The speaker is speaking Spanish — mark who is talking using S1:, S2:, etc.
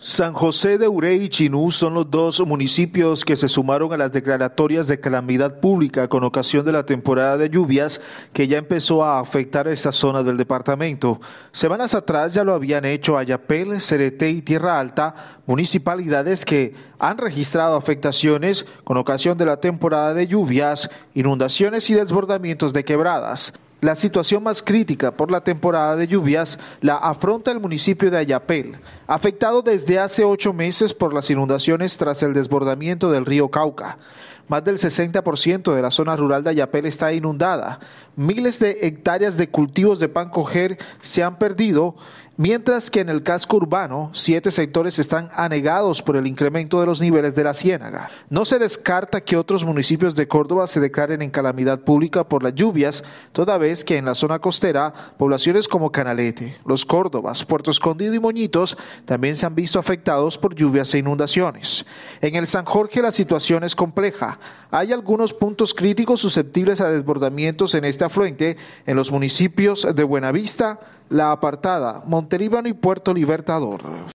S1: San José de Urey y Chinú son los dos municipios que se sumaron a las declaratorias de calamidad pública con ocasión de la temporada de lluvias que ya empezó a afectar a esta zona del departamento. Semanas atrás ya lo habían hecho Ayapel, Cereté y Tierra Alta, municipalidades que han registrado afectaciones con ocasión de la temporada de lluvias, inundaciones y desbordamientos de quebradas. La situación más crítica por la temporada de lluvias la afronta el municipio de Ayapel, afectado desde hace ocho meses por las inundaciones tras el desbordamiento del río Cauca. Más del 60% de la zona rural de Ayapel está inundada. Miles de hectáreas de cultivos de pan coger se han perdido mientras que en el casco urbano siete sectores están anegados por el incremento de los niveles de la ciénaga. No se descarta que otros municipios de Córdoba se declaren en calamidad pública por las lluvias, toda vez que en la zona costera poblaciones como Canalete, Los Córdobas, Puerto Escondido y Moñitos también se han visto afectados por lluvias e inundaciones. En el San Jorge la situación es compleja. Hay algunos puntos críticos susceptibles a desbordamientos en este afluente en los municipios de Buenavista, la Apartada, Monteríbano y Puerto Libertador.